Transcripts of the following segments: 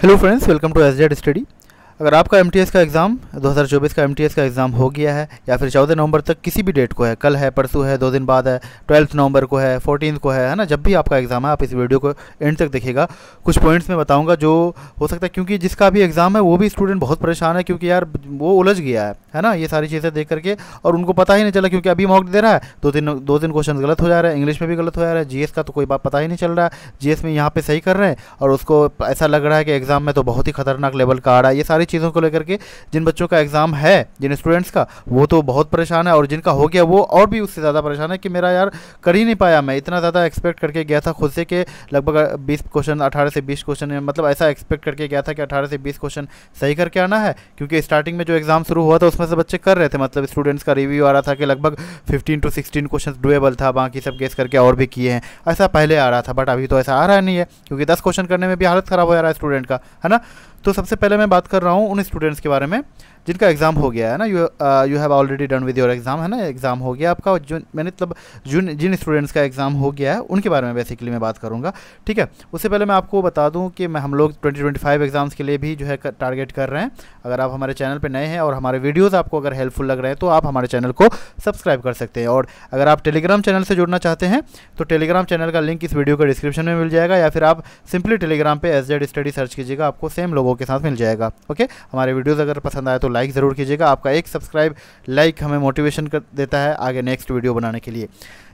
Hello friends, welcome to SJ Study. अगर आपका M का एग्ज़ाम 2024 का एम का एग्ज़ाम हो गया है या फिर चौदह नवंबर तक किसी भी डेट को है कल है परसों है दो दिन बाद है ट्वेल्थ नवंबर को है फोर्टीन को है है ना जब भी आपका एग्ज़ाम है आप इस वीडियो को एंड तक देखिएगा कुछ पॉइंट्स में बताऊँगा जो हो सकता है क्योंकि जिसका भी एग्ज़ाम है वो भी स्टूडेंट बहुत परेशान है क्योंकि यार वो उलझ गया है है ना ये सारी चीज़ें देख करके और उनको पता ही नहीं चला क्योंकि अभी मॉक दे रहा है दो दिन दो दिन क्वेश्चन गलत हो जा रहा है इंग्लिश में भी गलत हो जा रहा है जी का तो कोई बात पता ही नहीं चल रहा है जी में यहाँ पे सही कर रहे हैं और उसको ऐसा लग रहा है कि एग्ज़ाम में तो बहुत ही खतरनाक लेवल का आ रहा है ये सारी चीज़ों को लेकर के जिन बच्चों का एग्ज़ाम है जिन स्टूडेंट्स का वो तो बहुत परेशान है और जिनका हो गया वो और भी उससे ज़्यादा परेशान है कि मेरा यार कर ही नहीं पाया मैं इतना ज़्यादा एक्सपेक्ट करके गया था खुद से कि लगभग बीस क्वेश्चन अठारह से बीस क्वेश्चन मतलब ऐसा एक्सपेक्ट करके गया था कि अठारह से बीस क्वेश्चन सही करके आना है क्योंकि स्टार्टिंग में जो एग्ज़ाम शुरू हुआ था उसमें से बच्चे कर रहे थे मतलब स्टूडेंट्स का रिव्यू आ रहा था कि लगभग fifteen to sixteen question doable था बाकी सब गेस करके और भी किए हैं ऐसा पहले आ रहा था बट अभी तो ऐसा आ रहा नहीं है क्योंकि दस क्वेश्चन करने में भी हालत ख़राब हो जा रहा है स्टूडेंट का है ना तो सबसे पहले मैं बात कर रहा हूँ उन स्टूडेंट्स के बारे में जिनका एग्ज़ाम हो गया है ना you you have already done with your exam है ना एग्ज़ाम हो गया आपका जो मैंने मतलब जिन जिन स्टूडेंट्स का एग्ज़ाम हो गया है उनके बारे में बेसिकली मैं बात करूँगा ठीक है उससे पहले मैं आपको बता दूँ कि मैं हम लोग 2025 एग्ज़ाम्स के लिए भी जो है टारगेट कर रहे हैं अगर आप हमारे चैनल पर नए हैं और हमारे वीडियोज़ आपको अगर हेल्पफुल लग रहे हैं तो आप हमारे चैनल को सब्सक्राइब कर सकते हैं और अगर आप टेलीग्राम चैनल से जुड़ना चाहते हैं तो टेलीग्राम चैनल का लिंक इस वीडियो के डिस्क्रिप्शन में मिल जाएगा या फिर आप सिंपली टेलीग्राम पर एस स्टडी सर्च कीजिएगा आपको सेम लोगों के साथ मिल जाएगा ओके हमारे वीडियोज़ अगर पसंद आए तो लाइक ज़रूर कीजिएगा आपका एक सब्सक्राइब लाइक हमें मोटिवेशन कर देता है आगे नेक्स्ट वीडियो बनाने के लिए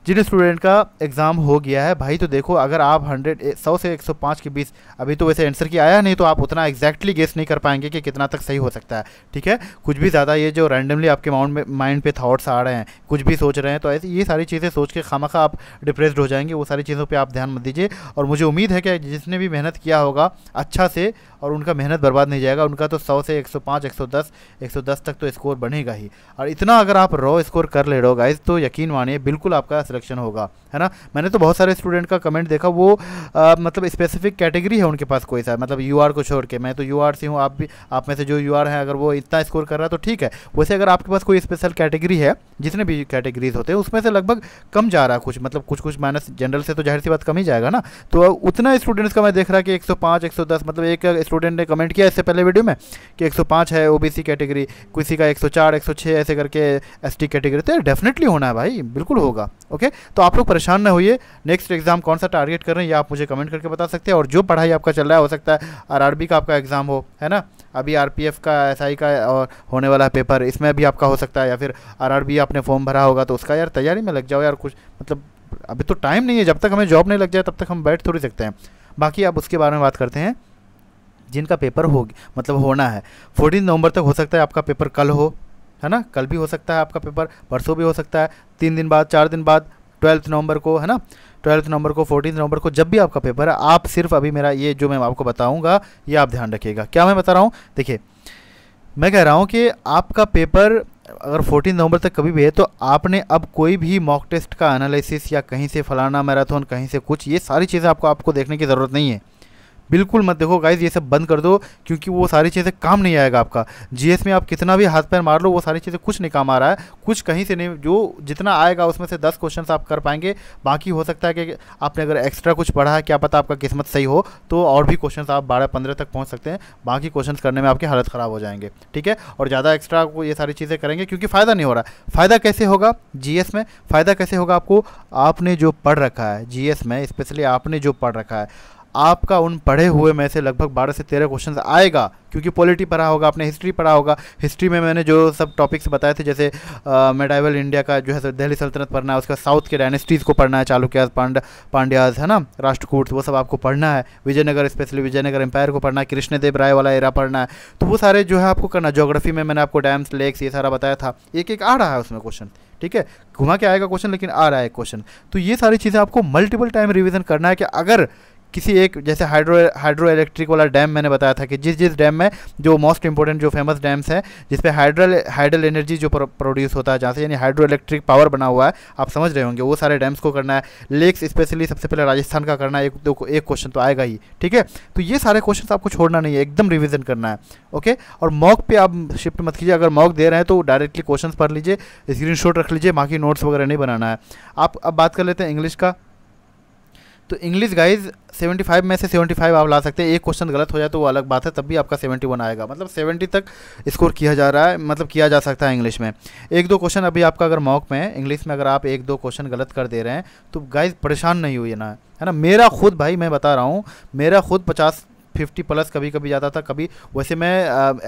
जिन स्टूडेंट का एग्ज़ाम हो गया है भाई तो देखो अगर आप हंड्रेड सौ से एक सौ पाँच के बीच अभी तो वैसे आंसर की आया नहीं तो आप उतना एक्जैक्टली गेस नहीं कर पाएंगे कि कितना तक सही हो सकता है ठीक है कुछ भी ज़्यादा ये जो रैंडमली आपके माउंड में माइंड पे थाट्स आ रहे हैं कुछ भी सोच रहे हैं तो ऐसे ये सारी चीज़ें सोच के खामा आप डिप्रेस्ड हो जाएंगे वो सारी चीज़ों पर आप ध्यान मत दीजिए और मुझे उम्मीद है कि जिसने भी मेहनत किया होगा अच्छा से और उनका मेहनत बर्बाद नहीं जाएगा उनका तो सौ से एक सौ पाँच एक सौ दस एक सौ दस तक तो स्कोर बनेगा ही और इतना अगर आप रॉ स्कोर कर ले रहे हो गाइज तो यकीन मानिए बिल्कुल आपका सिलेक्शन होगा है ना मैंने तो बहुत सारे स्टूडेंट का कमेंट देखा वो आ, मतलब स्पेसिफिक कैटेगरी है उनके पास कोई सा मतलब यू को छोड़ के मैं तो यू से हूँ आप भी आप में से जो यू है अगर वो इतना स्कोर कर रहा है तो ठीक है वैसे अगर आपके पास कोई स्पेशल कैटेगरी है जितने भी कैटेगरीज होते हैं उसमें से लगभग कम जा रहा है कुछ मतलब कुछ कुछ माइनस जनरल से तो जाहिर सी बात कम ही जाएगा ना तो उतना स्टूडेंट्स का मैं देख रहा कि 105 110 मतलब एक स्टूडेंट ने कमेंट किया इससे पहले वीडियो में कि 105 है ओबीसी कैटेगरी किसी का 104 106 ऐसे करके एसटी कैटेगरी तो डेफिनेटली होना है भाई बिल्कुल होगा ओके ओके तो आप लोग परेशान ना होइए नेक्स्ट एग्जाम कौन सा टारगेट कर रहे हैं ये आप मुझे कमेंट करके बता सकते हैं और जो पढ़ाई आपका चल रहा है हो सकता है आर का आपका एग्ज़ाम हो है ना अभी आर का एस का और होने वाला पेपर इसमें भी आपका हो सकता है या फिर आर आपने फॉर्म भरा होगा तो उसका यार तैयारी में लग जाओ यार कुछ मतलब अभी तो टाइम नहीं है जब तक हमें जॉब नहीं लग जाए तब तक हम बैठ थोड़ी सकते हैं बाकी आप उसके बारे में बात करते हैं जिनका पेपर होगी मतलब होना है फोर्टीन नवंबर तक हो सकता है आपका पेपर कल हो है ना कल भी हो सकता है आपका पेपर परसों भी हो सकता है तीन दिन बाद चार दिन बाद ट्वेल्थ नवंबर को है ना ट्वेल्थ नवंबर को फोर्टीन नवंबर को जब भी आपका पेपर है आप सिर्फ अभी मेरा ये जो मैं आपको बताऊँगा ये आप ध्यान रखिएगा क्या मैं बता रहा हूँ देखिए मैं कह रहा हूँ कि आपका पेपर अगर 14 नवंबर तक कभी भी है तो आपने अब कोई भी मॉक टेस्ट का एनालिसिस या कहीं से फलाना मैराथन कहीं से कुछ ये सारी चीज़ें आपको आपको देखने की ज़रूरत नहीं है बिल्कुल मत देखो गाइज ये सब बंद कर दो क्योंकि वो सारी चीज़ें काम नहीं आएगा आपका जीएस में आप कितना भी हाथ पैर मार लो वो सारी चीज़ें कुछ नहीं काम आ रहा है कुछ कहीं से नहीं जो जितना आएगा उसमें से दस क्वेश्चन आप कर पाएंगे बाकी हो सकता है कि आपने अगर एक्स्ट्रा कुछ पढ़ा है क्या पता आपका किस्मत सही हो तो और भी क्वेश्चन आप बारह पंद्रह तक पहुँच सकते हैं बाकी क्वेश्चन करने में आपकी हालत ख़राब हो जाएंगे ठीक है और ज़्यादा एक्स्ट्रा आपको ये सारी चीज़ें करेंगे क्योंकि फ़ायदा नहीं हो रहा फ़ायदा कैसे होगा जी में फ़ायदा कैसे होगा आपको आपने जो पढ़ रखा है जी में स्पेशली आपने जो पढ़ रखा है आपका उन पढ़े हुए में से लगभग बारह से तेरह क्वेश्चन आएगा क्योंकि पॉलिटी पढ़ा होगा आपने हिस्ट्री पढ़ा होगा हिस्ट्री में मैंने जो सब टॉपिक्स बताए थे जैसे मेडाइवल इंडिया का जो है दिल्ली सल्तनत पढ़ना है उसका साउथ के डायनेस्टीज़ को पढ़ना है चालुक्याज पांड पांड्याज है ना राष्ट्रकूट वो सब आपको पढ़ना है विजयनगर स्पेशली विजयनगर एम्पायर को पढ़ना है कृष्णदेव राय वाला एरा पढ़ना है तो वो सारे जो है आपको करना जोग्राफी में मैंने आपको डैम्स लेक्स ये सारा बताया था एक एक आ रहा है उसमें क्वेश्चन ठीक है घुमा के आएगा क्वेश्चन लेकिन आ रहा है क्वेश्चन तो ये सारी चीज़ें आपको मल्टीपल टाइम रिविजन करना है कि अगर किसी एक जैसे हाइड्रो हाइड्रो इलेक्ट्रिक वाला डैम मैंने बताया था कि जिस जिस डैम में जो मोस्ट इंपॉर्टेंट जो फेमस डैम्स हैं जिसपे हाइड्रल हाइड्रल एनर्जी जो प्रोड्यूस होता है जहाँ से यानी हाइड्रो इलेक्ट्रिक पावर बना हुआ है आप समझ रहे होंगे वो सारे डैम्स को करना है लेक्स स्पेशली सबसे पहले राजस्थान का करना है एक दो एक क्वेश्चन तो आएगा ही ठीक है तो ये सारे क्वेश्चन आपको छोड़ना नहीं है एकदम रिविजन करना है ओके और मॉक पे आप शिफ्ट मत कीजिए अगर मॉक दे रहे हैं तो डायरेक्टली क्वेश्चन पढ़ लीजिए स्क्रीन रख लीजिए बाकी नोट्स वगैरह नहीं बनाना है आप अब बात कर लेते हैं इंग्लिश का तो इंग्लिश गाइज 75 में से 75 आप ला सकते हैं एक क्वेश्चन गलत हो जाए तो वो अलग बात है तब भी आपका 71 आएगा मतलब 70 तक स्कोर किया जा रहा है मतलब किया जा सकता है इंग्लिश में एक दो क्वेश्चन अभी आपका अगर मॉक में है इंग्लिश में अगर आप एक दो क्वेश्चन गलत कर दे रहे हैं तो गाइज परेशान नहीं हुई ना है ना मेरा खुद भाई मैं बता रहा हूँ मेरा खुद पचास फिफ्टी प्लस कभी कभी जाता था कभी वैसे मैं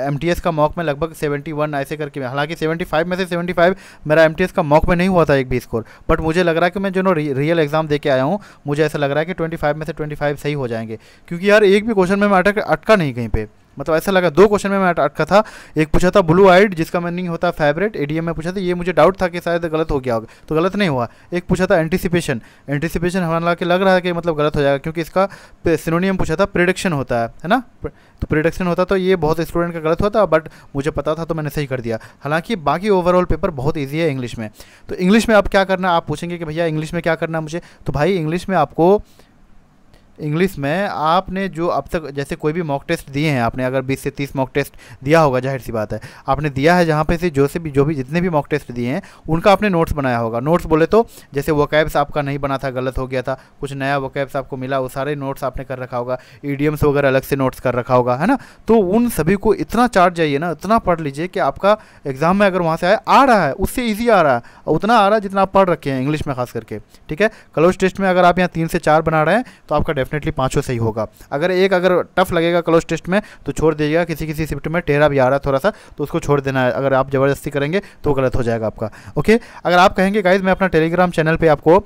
एम uh, का मॉक में लगभग सेवेंटी वन ऐसे करके हालांकि सेवेंटी फाइव में से सेवेंटी फाइव मेरा एम का मॉक में नहीं हुआ था एक भी स्कोर बट मुझे लग रहा है कि मैं जो नो रियल एग्जाम दे आया हूँ मुझे ऐसा लग रहा है कि ट्वेंटी फाइव में से ट्वेंटी फाइव सही हो जाएंगे क्योंकि यार एक भी क्वेश्चन में मैं अटक अटका नहीं कहीं पर मतलब ऐसा लगा दो क्वेश्चन में मैं अटका था एक पूछा था ब्लू आइड जिसका मीनिंग होता है फेवरेट एडीएम में पूछा था ये मुझे डाउट था कि शायद गलत हो गया होगा तो गलत नहीं हुआ एक पूछा था एंटिसिपेशन एंटिसिपेशन हमारा के लग रहा है कि मतलब गलत हो जाएगा क्योंकि इसका सिनोनियम पूछा था प्रिडिक्शन होता है है ना तो प्रिडिक्शन होता तो ये बहुत स्टूडेंट का गलत होता बट मुझे पता था तो मैंने सही कर दिया हालांकि बाकी ओवरऑल पेपर बहुत ईजी है इंग्लिश में तो इंग्लिश में आप क्या करना आप पूछेंगे कि भैया इंग्लिश में क्या करना मुझे तो भाई इंग्लिश में आपको इंग्लिश में आपने जो अब तक जैसे कोई भी मॉक टेस्ट दिए हैं आपने अगर 20 से 30 मॉक टेस्ट दिया होगा जाहिर सी बात है आपने दिया है जहाँ पे से जो से भी जो भी जितने भी मॉक टेस्ट दिए हैं उनका आपने नोट्स बनाया होगा नोट्स बोले तो जैसे वकैब्स आपका नहीं बना था गलत हो गया था कुछ नया वकैब्स आपको मिला वो सारे नोट्स आपने कर रखा होगा ई वगैरह अलग से नोट्स कर रखा होगा है ना तो उन सभी को इतना चार्ट जाइए ना इतना पढ़ लीजिए कि आपका एग्ज़ाम में अगर वहाँ से आया आ रहा है उससे ईजी आ रहा है उतना आ रहा है जितना आप पढ़ रखे हैं इंग्लिश में खास करके ठीक है क्लोज टेस्ट में अगर आप यहाँ तीन से चार बना रहे हैं तो आपका डेफिनेटली पाँचों सही होगा अगर एक अगर टफ लगेगा क्लोज टेस्ट में तो छोड़ दीजिएगा किसी किसी शिफ्ट में टेरा भी आ रहा थोड़ा सा तो उसको छोड़ देना है अगर आप ज़बरदस्ती करेंगे तो गलत हो जाएगा आपका ओके अगर आप कहेंगे गाइज मैं अपना टेलीग्राम चैनल पर आपको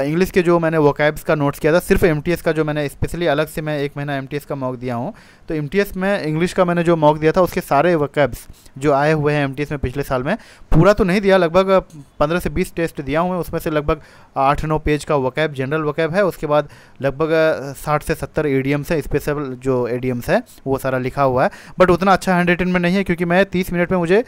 इंग्लिश के जो मैंने वोकैब्स का नोट्स किया था सिर्फ एम का जो मैंने स्पेशली अलग से मैं एक महीना एम का मॉक दिया हूँ तो एम में इंग्लिश का मैंने जो मॉक दिया था उसके सारे वोकैब्स जो आए हुए हैं एम में पिछले साल में पूरा तो नहीं दिया लगभग पंद्रह से बीस टेस्ट दिया हूँ उसमें से लगभग आठ नौ पेज का वोकैब जनरल वोकैब है उसके बाद लगभग साठ से सत्तर एम्स है स्पेशल जो एम्स है वो सारा लिखा हुआ है बट उतना अच्छा हैंड रिटन में नहीं है क्योंकि मैं तीस मिनट में मुझे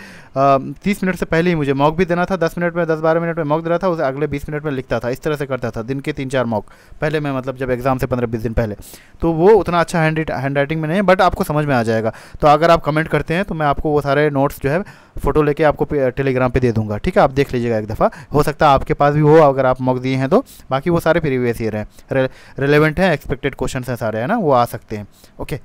तीस मिनट से पहले ही मुझे मॉक भी देना था दस मिनट में दस बारह मिनट में मॉक देना था उसे अगले बीस मिनट में लिखता था इस तरह से करता था दिन के तीन चार मॉक पहले मैं मतलब जब एग्ज़ाम से पंद्रह बीस दिन पहले तो वो उतना अच्छा हैंड हैंड राइटिंग में नहीं है बट आपको समझ में आ जाएगा तो अगर आप कमेंट करते हैं तो मैं आपको वो सारे नोट्स जो है फ़ोटो लेके आपको टेलीग्राम पर दे दूँगा ठीक है आप देख लीजिएगा एक दफ़ा हो सकता है आपके पास भी हो अगर आप मॉक दिए हैं तो बाकी वो सारे प्रीवियस ईयर हैं रेलिवेंट हैं एक्सपेक्टेड क्वेश्चन हैं सारे है ना वो आ सकते हैं ओके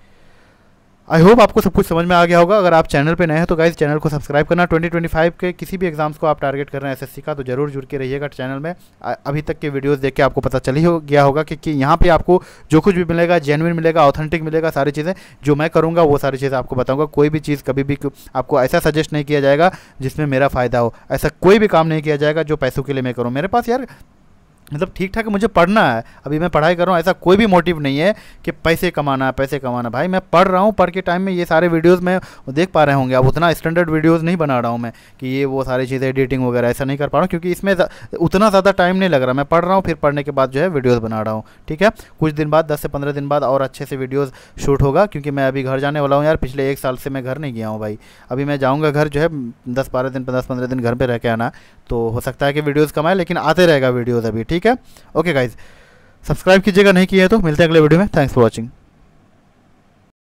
आई होप आपको सब कुछ समझ में आ गया होगा अगर आप चैनल पे नए हैं तो गाइज चैनल को सब्सक्राइब करना 2025 के किसी भी एग्जाम्स को आप टारगेट कर रहे हैं एसएससी का तो जरूर जुड़ के रहिएगा चैनल में अभी तक के वीडियोस देख के आपको पता चली हो गया होगा कि, कि यहाँ पे आपको जो कुछ भी मिलेगा जेनविन मिलेगा ऑथेंटिक मिलेगा सारी चीज़ें जो मैं करूँगा वो सारी चीज़ें आपको बताऊँगा कोई भी चीज़ कभी भी आपको ऐसा सजेस्ट नहीं किया जाएगा जिसमें मेरा फ़ायदा हो ऐसा कोई भी काम नहीं किया जाएगा जो पैसों के लिए मैं करूँ मेरे पास यार मतलब ठीक ठाक मुझे पढ़ना है अभी मैं पढ़ाई कर रहा हूँ ऐसा कोई भी मोटिव नहीं है कि पैसे कमाना है पैसे कमाना भाई मैं पढ़ रहा हूँ पढ़ के टाइम में ये सारे वीडियोस मैं देख पा रहे होंगे अब उतना स्टैंडर्ड वीडियोस नहीं बना रहा हूँ मैं कि ये वो सारी चीज़ें एडिटिंग वगैरह ऐसा नहीं कर पा रहा हूँ क्योंकि इसमें उतना ज़्यादा टाइम नहीं लग रहा मैं पढ़ रहा हूँ फिर पढ़ने के बाद जो है वीडियोज़ बना रहा हूँ ठीक है कुछ दिन बाद दस से पंद्रह दिन बाद और अच्छे से वीडियोज़ शूट होगा क्योंकि मैं अभी घर जाने वाला हूँ यार पिछले एक साल से मैं घर नहीं गया हूँ भाई अभी मैं जाऊँगा घर जो है दस बारह दिन दस पंद्रह दिन घर पर रह के आना तो हो सकता है कि वीडियोज़ कमाए लेकिन आते रहेगा वीडियोज़ अभी ठीक ठीक है ओके गाइज सब्सक्राइब कीजिएगा नहीं किया तो मिलते हैं अगले वीडियो में थैंक्स फॉर वॉचिंग